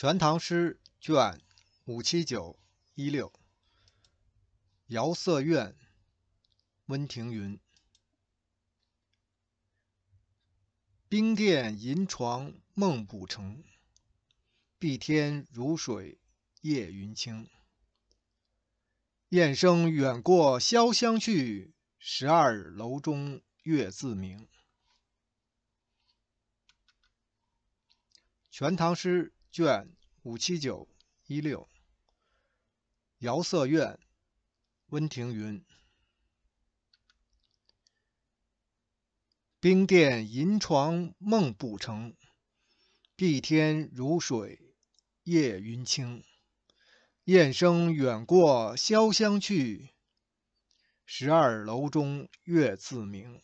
《全唐诗》卷五七九一六，《遥色怨》温庭筠。冰殿银床梦不成，碧天如水夜云清。雁声远过潇湘去，十二楼中月自明。《全唐诗》卷五七九一六，姚色院，温庭筠。冰殿银床梦不成，碧天如水，夜云清。雁声远过潇湘去，十二楼中月自明。